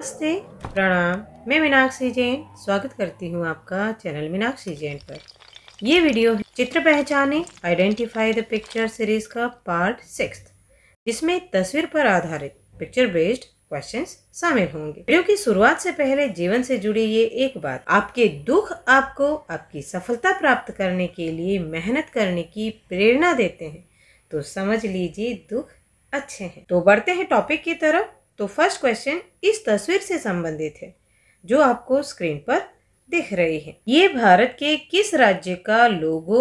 नमस्ते प्रणाम मैं मीनाक्षी जैन स्वागत करती हूँ आपका चैनल मीनाक्षी जैन पर ये वीडियो चित्र पहचाने आइडेंटिफाई द पिक्चर सीरीज का पार्ट सिक्स जिसमें तस्वीर पर आधारित पिक्चर बेस्ड क्वेश्चंस शामिल होंगे वीडियो की शुरुआत से पहले जीवन से जुड़ी ये एक बात आपके दुख आपको आपकी सफलता प्राप्त करने के लिए मेहनत करने की प्रेरणा देते हैं तो समझ लीजिए दुख अच्छे हैं तो बढ़ते हैं टॉपिक की तरफ तो फर्स्ट क्वेश्चन इस तस्वीर से संबंधित है जो आपको स्क्रीन पर दिख रही है ये भारत के किस राज्य का लोगो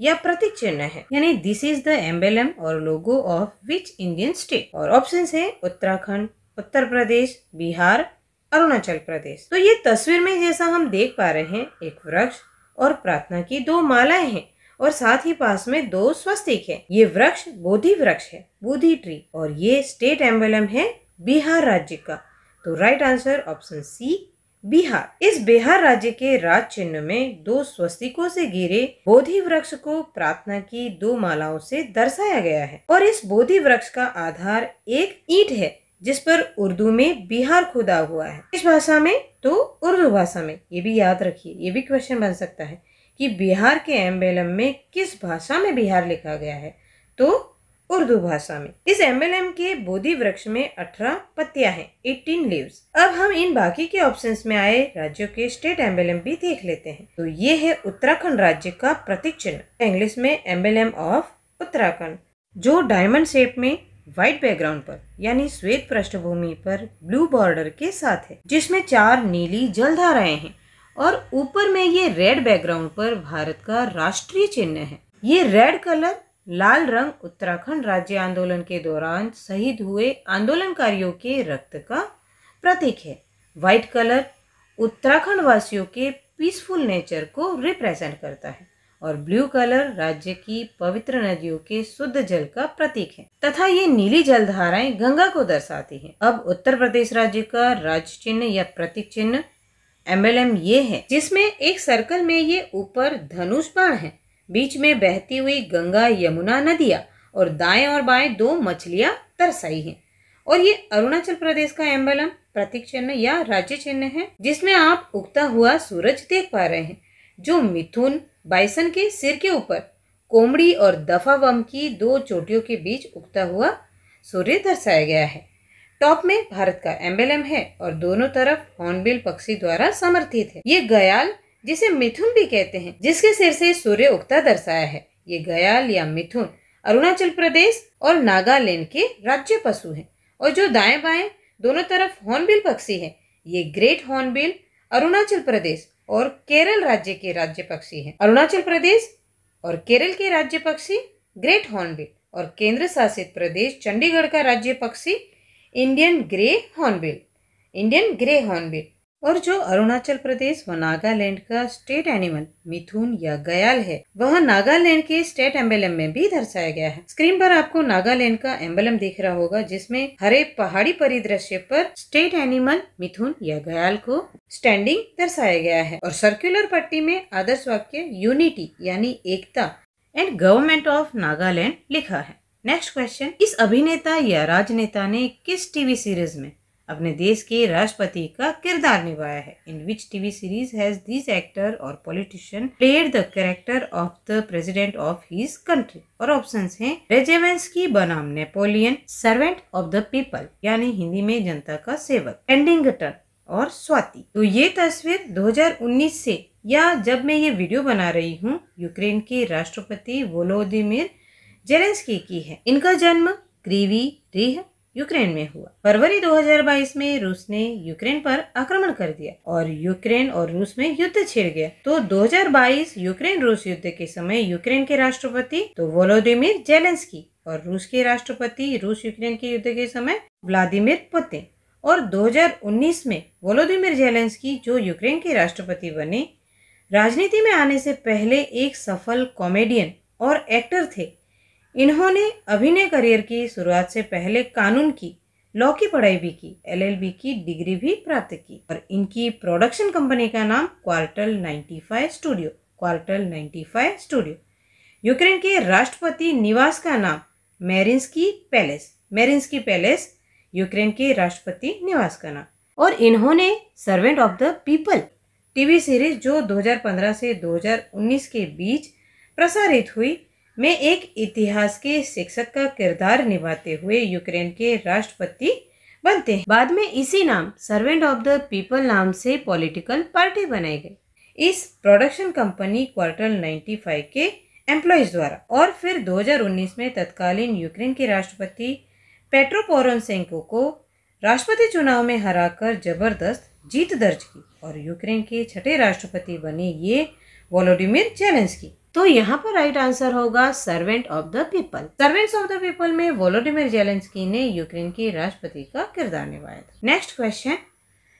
या प्रतीक चिन्ह है यानी दिस इज द एम्बेलम और logo of which Indian state और ऑप्शन है उत्तराखंड उत्तर प्रदेश बिहार अरुणाचल प्रदेश तो ये तस्वीर में जैसा हम देख पा रहे हैं एक वृक्ष और प्रार्थना की दो मालाएं हैं और साथ ही पास में दो स्वस्तिक है ये वृक्ष बोधि वृक्ष है बोधि ट्री और ये स्टेट एम्बेलम है बिहार राज्य का तो right answer option C Bihar इस बिहार राज्य के राज चिन्ह में दो स्वस्तिकों से घिरे बोधि वृक्ष को प्रार्थना की दो मालाओं से दर्शाया गया है और इस बोधि वृक्ष का आधार एक ईट है जिस पर उर्दू में बिहार खुदा हुआ है इस भाषा में तो उर्दू भाषा में ये भी याद रखिए ये भी क्वेश्चन बन सकता है कि बिहार के एम्बेलम में किस भाषा में बिहार लिखा गया है तो उर्दू भाषा में इस एम के बोधी वृक्ष में अठारह पत्तियां हैं 18 लीव्स अब हम इन बाकी के ऑप्शंस में आए राज्यों के स्टेट एम्बेलम भी देख लेते हैं तो ये है उत्तराखंड राज्य का प्रतीक चिन्ह इंग्लिश में एम्बेलम ऑफ उत्तराखंड जो डायमंड शेप में व्हाइट बैकग्राउंड पर यानी श्वेत पृष्ठभूमि पर ब्लू बॉर्डर के साथ है जिसमें चार नीली जलधाराएं हैं और ऊपर में ये रेड बैकग्राउंड पर भारत का राष्ट्रीय चिन्ह है ये रेड कलर लाल रंग उत्तराखंड राज्य आंदोलन के दौरान शहीद हुए आंदोलनकारियों के रक्त का प्रतीक है वाइट कलर उत्तराखंड वासियों के पीसफुल नेचर को रिप्रेजेंट करता है और ब्लू कलर राज्य की पवित्र नदियों के शुद्ध जल का प्रतीक है तथा ये नीली जल धाराएं गंगा को दर्शाती हैं। अब उत्तर प्रदेश राज्य का राज चिन्ह या प्रतीक चिन्ह एम ये है जिसमें एक सर्कल में ये ऊपर धनुष बाण है बीच में बहती हुई गंगा यमुना नदियाँ और दाएं और बाएं दो मछलियाँ तरसाई हैं और ये अरुणाचल प्रदेश का एम्बलम प्रतीक चिन्ह या राज्य चिन्ह है जिसमें आप उगता हुआ सूरज देख पा रहे हैं जो मिथुन बाइसन के सिर के ऊपर कोमड़ी और दफा बम की दो चोटियों के बीच उगता हुआ सूर्य दर्शाया गया है टॉप में भारत का एम्बेलम है और दोनों तरफ हॉर्नबिल पक्षी द्वारा समर्थित है ये गयाल जिसे मिथुन भी कहते हैं जिसके सिर से सूर्य उगता दर्शाया है ये गयाल या मिथुन अरुणाचल प्रदेश और नागालैंड के राज्य पशु हैं और जो दाएं बाएं दोनों तरफ हॉर्नबिल पक्षी है ये ग्रेट हॉर्नबिल अरुणाचल प्रदेश और केरल राज्य के राज्य पक्षी है अरुणाचल प्रदेश और केरल के राज्य पक्षी ग्रेट हॉर्नबिल और केंद्र शासित प्रदेश चंडीगढ़ का राज्य पक्षी Indian grey hornbill Indian grey hornbill और जो अरुणाचल प्रदेश व नागालैंड का स्टेट एनिमल मिथुन या गयाल है वह नागालैंड के स्टेट एम्बेलम में भी दर्शाया गया है स्क्रीन पर आपको नागालैंड का एम्बेलम दिख रहा होगा जिसमें हरे पहाड़ी परिदृश्य पर स्टेट एनिमल मिथुन या गयाल को स्टैंडिंग दर्शाया गया है और सर्कुलर पट्टी में आदर्श वाक्य यूनिटी यानी एकता एंड गवर्नमेंट ऑफ नागालैंड लिखा है नेक्स्ट क्वेश्चन इस अभिनेता या राजनेता ने किस टीवी सीरीज में अपने देश के राष्ट्रपति का किरदार निभाया है in which TV series has this actor और politician played the character of the president of his country और ऑप्शन है की बनाम Napoleon servant of the people यानी हिंदी में जनता का सेवक एंडिंग टन और स्वाति तो ये तस्वीर 2019 से या जब मैं ये वीडियो बना रही हूँ यूक्रेन के राष्ट्रपति वोलोदिमिर जेलेंस्की की है इनका जन्म क्रीवी रिह यूक्रेन में हुआ फरवरी 2022 में रूस ने यूक्रेन पर आक्रमण कर दिया और यूक्रेन और रूस में युद्ध छिड़ गया तो 2022 यूक्रेन रूस युद्ध के समय यूक्रेन के राष्ट्रपति तो वोलोदिमिर जेलेंस्की और रूस के राष्ट्रपति रूस यूक्रेन के युद्ध के समय व्लादिमिर पुतिन और 2019 में वोलोदिमिर जेलेंस्की जो यूक्रेन के राष्ट्रपति बने राजनीति में आने से पहले एक सफल कॉमेडियन और एक्टर थे इन्होंने अभिनय करियर की शुरुआत से पहले कानून की लॉ की पढ़ाई भी की एलएलबी की डिग्री भी प्राप्त की और इनकी प्रोडक्शन कंपनी का नाम Kvartal 95 studio Kvartal 95 studio Ukraine के राष्ट्रपति निवास का नाम की पैलेस की पैलेस यूक्रेन के राष्ट्रपति निवास का नाम और इन्होंने servant of the people TV series जो 2015 से 2019 के बीच प्रसारित हुई में एक इतिहास के शिक्षक का किरदार निभाते हुए यूक्रेन के राष्ट्रपति बनते हैं बाद में इसी नाम सर्वेंट ऑफ द पीपल नाम से पॉलिटिकल पार्टी बनाई गई इस प्रोडक्शन कंपनी क्वार्टर 95 के एम्प्लॉयज द्वारा और फिर 2019 में तत्कालीन यूक्रेन के राष्ट्रपति पेट्रो पोरोसेंको को राष्ट्रपति चुनाव में हराकर जबरदस्त जीत दर्ज की और यूक्रेन के छठे राष्ट्रपति बने ये वोलोडिमिर की तो यहाँ पर राइट आंसर होगा servant of the people servant of the people में वोलोडिमिर जेलेंसकी ने यूक्रेन की राष्ट्रपति का किरदार निभाया था नेक्स्ट क्वेश्चन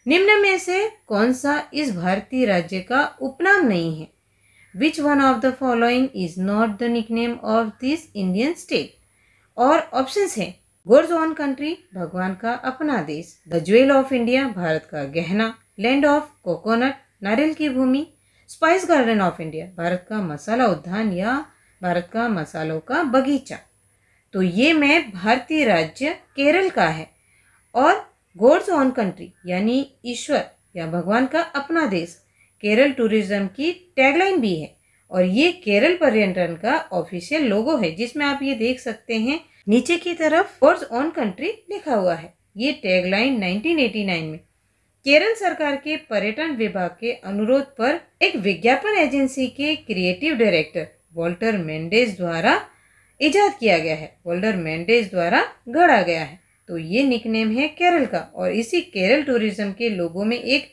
निम्न में से कौन सा इस भारतीय राज्य का उपनाम नहीं है which one of the following is not the nickname of this Indian state और ऑप्शन है गोड्स ऑन कंट्री भगवान का अपना देश the jewel of India Bharat का गहना लैंड ऑफ कोकोनट नारियल की भूमि spice garden of India Bharat का मसाला उद्यान या भारत का मसालों का बगीचा तो ये मैं भारतीय राज्य केरल का है और गोड्स ऑन कंट्री यानी ईश्वर या भगवान का अपना देश केरल टूरिज्म की टैगलाइन भी है और ये केरल पर्यटन का ऑफिशियल लोगो है जिसमें आप ये देख सकते हैं नीचे की तरफ गोड्स ऑन कंट्री लिखा हुआ है ये टैगलाइन 1989 में केरल सरकार के पर्यटन विभाग के अनुरोध पर एक विज्ञापन एजेंसी के क्रिएटिव डायरेक्टर वॉल्टर मेंडेज द्वारा इजाद किया गया है वॉल्टर मेंडेज द्वारा गढ़ा गया है तो ये निकनेम है केरल का और इसी केरल टूरिज्म के लोगों में एक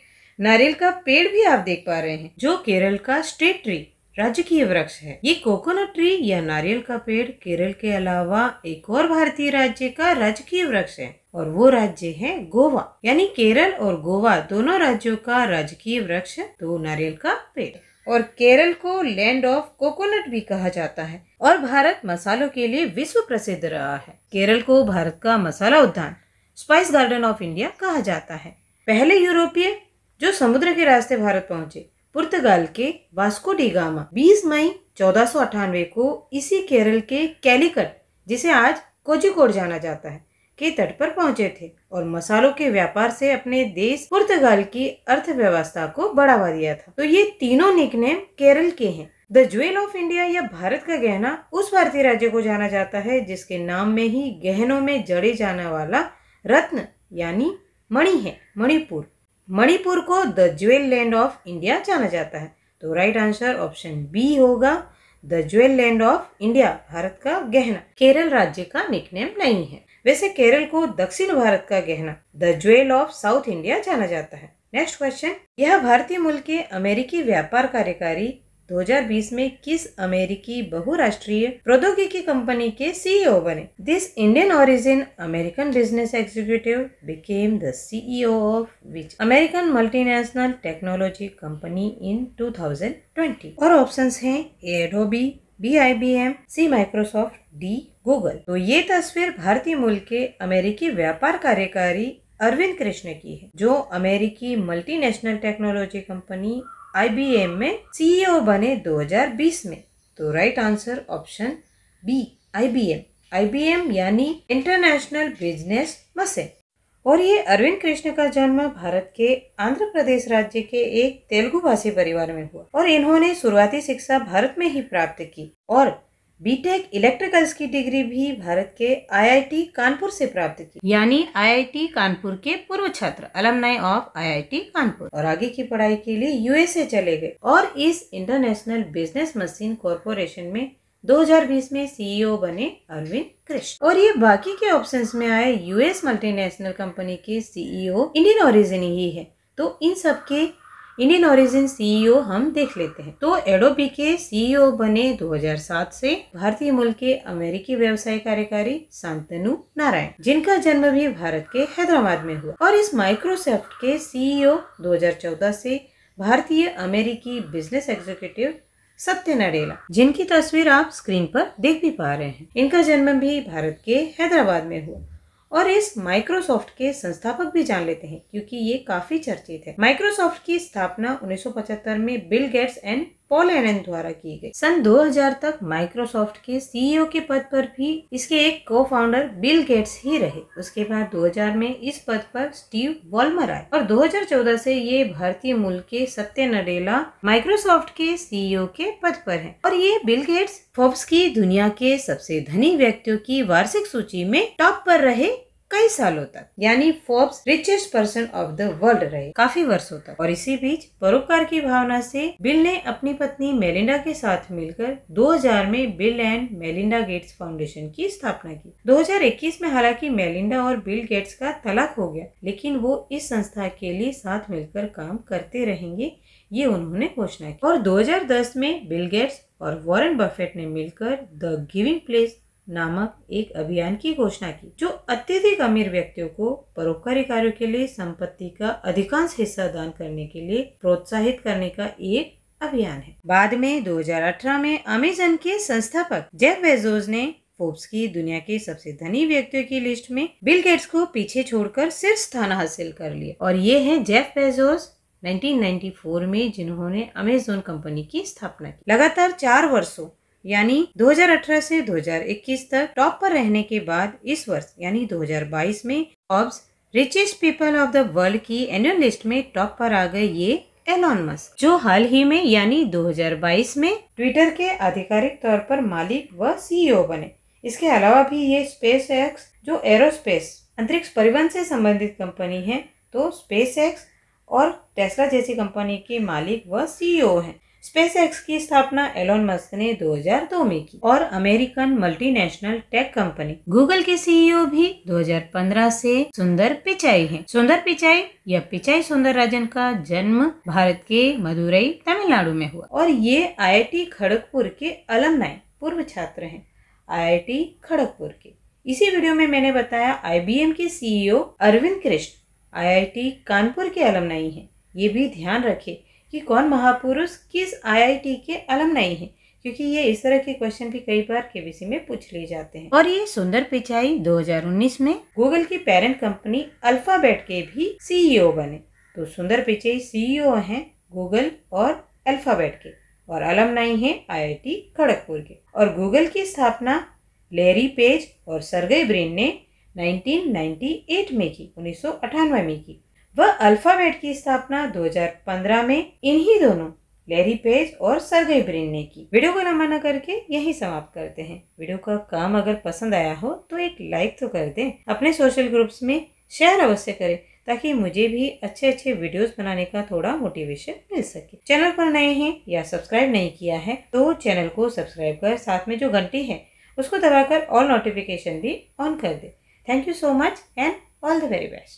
नारियल का पेड़ भी आप देख पा रहे हैं जो केरल का स्टेट ट्री राजकीय वृक्ष है ये कोकोनट ट्री या नारियल का पेड़ केरल के अलावा एक और भारतीय राज्य का राजकीय वृक्ष है और वो राज्य है गोवा यानी केरल और गोवा दोनों राज्यों का राजकीय वृक्ष दो नारियल का पेड़ और केरल को लैंड ऑफ कोकोनट भी कहा जाता है और भारत मसालों के लिए विश्व प्रसिद्ध रहा है केरल को भारत का मसाला उद्यान स्पाइस गार्डन ऑफ इंडिया कहा जाता है पहले यूरोपीय जो समुद्र के रास्ते भारत पहुंचे पुर्तगाल के वास्को डिगामा 20 मई चौदह को इसी केरल के कैलिकट जिसे आज कोजिकोड जाना जाता है के तट पर पहुंचे थे और मसालों के व्यापार से अपने देश पुर्तगाल की अर्थव्यवस्था को बढ़ावा दिया था तो ये तीनों निकनेम केरल के हैं द ज्वेल ऑफ इंडिया या भारत का गहना उस भारतीय राज्य को जाना जाता है जिसके नाम में ही गहनों में जड़े जाने वाला रत्न यानी मणि है मणिपुर मणिपुर को the jewel land of India जाना जाता है तो राइट आंसर ऑप्शन बी होगा the jewel land of India Bharat का गहना केरल राज्य का निकनेम नहीं है वैसे केरल को दक्षिण भारत का गहना the jewel of south India जाना जाता है नेक्स्ट क्वेश्चन यह भारतीय मूल के अमेरिकी व्यापार कार्यकारी 2020 में किस अमेरिकी बहुराष्ट्रीय प्रौद्योगिकी कंपनी के सीईओ e बने this Indian origin American business executive became the CEO of which American multinational technology company in 2020 और ऑप्शंस हैं Adobe B I B M C Microsoft D Google तो ये तस्वीर भारतीय मूल के अमेरिकी व्यापार कार्यकारी अरविंद कृष्ण की है जो अमेरिकी मल्टीनेशनल टेक्नोलॉजी कंपनी आईबीएम में सीईओ e बने 2020 में तो right answer option B IBM IBM यानी इंटरनेशनल बिजनेस मसे और ये अरविंद कृष्ण का जन्म भारत के आंध्र प्रदेश राज्य के एक तेलुगु भाषी परिवार में हुआ और इन्होंने शुरुआती शिक्षा भारत में ही प्राप्त की और बीटेक इलेक्ट्रिकल्स की डिग्री भी भारत के आईआईटी कानपुर से प्राप्त की यानी आईआईटी कानपुर के पूर्व छात्र अलमनाई ऑफ आईआईटी कानपुर और आगे की पढ़ाई के लिए यूएसए चले गए और इस इंटरनेशनल बिजनेस मशीन कॉरपोरेशन में 2020 में सीईओ e बने अरविंद कृष्ण और ये बाकी के ऑप्शन में आए यूएस मल्टीनेशनल कंपनी के सीईओ इंडियन ओरिजिन ही है तो इन सब के इंडियन ओरिजिन सीईओ हम देख लेते हैं तो एडोबी के सीईओ e बने 2007 से भारतीय मूल के अमेरिकी व्यवसाय कार्यकारी शांतनु नारायण जिनका जन्म भी भारत के हैदराबाद में हुआ और इस माइक्रोसॉफ्ट के सीईओ 2014 e से भारतीय अमेरिकी बिजनेस एग्जीक्यूटिव सत्य नडेला जिनकी तस्वीर आप स्क्रीन पर देख भी पा रहे हैं इनका जन्म भी भारत के हैदराबाद में हुआ और इस माइक्रोसॉफ्ट के संस्थापक भी जान लेते हैं क्योंकि ये काफी चर्चित है माइक्रोसॉफ्ट की स्थापना 1975 में Bill Gates and Paul Allen द्वारा की गई सन 2000 तक माइक्रोसॉफ्ट के सीईओ के पद पर भी इसके एक को फाउंडर बिल गेट्स ही रहे उसके बाद 2000 में इस पद पर स्टीव वॉलमर आए और 2014 से ये भारतीय मूल के सत्य नडेला माइक्रोसॉफ्ट के सीईओ के पद पर हैं और ये बिल गेट्स फोर्ब्स की दुनिया के सबसे धनी व्यक्तियों की वार्षिक सूची में टॉप पर रहे कई सालों तक यानी Forbes richest person of the world रहे काफी वर्षों तक और इसी बीच परोपकार की भावना से बिल ने अपनी पत्नी मेलिंडा के साथ मिलकर 2000 में Bill and Melinda Gates foundation की स्थापना की 2021 में हालांकि मेलिंडा और बिल गेट्स का तलाक हो गया लेकिन वो इस संस्था के लिए साथ मिलकर काम करते रहेंगे ये उन्होंने घोषणा की और 2010 में बिल गेट्स और वॉरेन बफेट ने मिलकर द गिविंग प्लेस नामक एक अभियान की घोषणा की जो अत्यधिक अमीर व्यक्तियों को परोपकारी कार्यों के लिए संपत्ति का अधिकांश हिस्सा दान करने के लिए प्रोत्साहित करने का एक अभियान है बाद में 2018 में अमेजन के संस्थापक जेफ बेजोस ने फोर्ब्स की दुनिया के सबसे धनी व्यक्तियों की लिस्ट में बिल गेट्स को पीछे छोड़कर शीर्ष स्थान हासिल कर लिया और ये है जेफ बेजोस 1994 में जिन्होंने अमेजोन कंपनी की स्थापना की लगातार चार वर्षों यानी 2018 से 2021 तक टॉप पर रहने के बाद इस वर्ष यानी 2022 में Forbes richest people of the world की एनुअल लिस्ट में टॉप पर आ गए ये एलॉन मस्क जो हाल ही में यानी 2022 में ट्विटर के आधिकारिक तौर पर मालिक व सीईओ e बने इसके अलावा भी ये स्पेस एक्स जो एरोस्पेस अंतरिक्ष परिवहन से संबंधित कंपनी है तो स्पेस एक्स और टेस्ला जैसी कंपनी के मालिक व सीईओ e हैं स्पेस एक्स की स्थापना एलोन मस्क ने 2002 में की और American multinational tech company Google के सीईओ e भी 2015 से सुंदर पिचाई हैं। सुंदर पिचाई या पिचाई सुंदर राजन का जन्म भारत के मदुरई तमिलनाडु में हुआ और ये आईआईटी खड़गपुर के अलम पूर्व छात्र हैं आईआईटी खड़गपुर के इसी वीडियो में मैंने बताया आईबीएम के CEO e Arvind Krishna IIT Kanpur के अलम हैं ये भी ध्यान रखें कि कौन महापुरुष किस आईआईटी के अलम नहीं है क्योंकि ये इस तरह के क्वेश्चन भी कई बार केबीसी में पूछ लिए जाते हैं और ये सुंदर पिचाई 2019 में गूगल की पेरेंट कंपनी अल्फाबेट के भी सीईओ e बने तो सुंदर पिचाई सीईओ e हैं गूगल और अल्फाबेट के और अलम नहीं है आई खड़गपुर के और गूगल की स्थापना लेरी पेज और सरगई ब्रिन ने 1998 में की उन्नीस में की वह अल्फाबेट की स्थापना 2015 में इन्हीं दोनों लेरी पेज और सरगई ब्रिन ने की वीडियो को लंबा करके यही समाप्त करते हैं वीडियो का काम अगर पसंद आया हो तो एक लाइक तो कर दें अपने सोशल ग्रुप्स में शेयर अवश्य करें ताकि मुझे भी अच्छे अच्छे वीडियोस बनाने का थोड़ा मोटिवेशन मिल सके चैनल पर नए हैं या सब्सक्राइब नहीं किया है तो चैनल को सब्सक्राइब कर साथ में जो घंटी है उसको दबाकर ऑल नोटिफिकेशन भी ऑन कर दे thank you so much and all the very best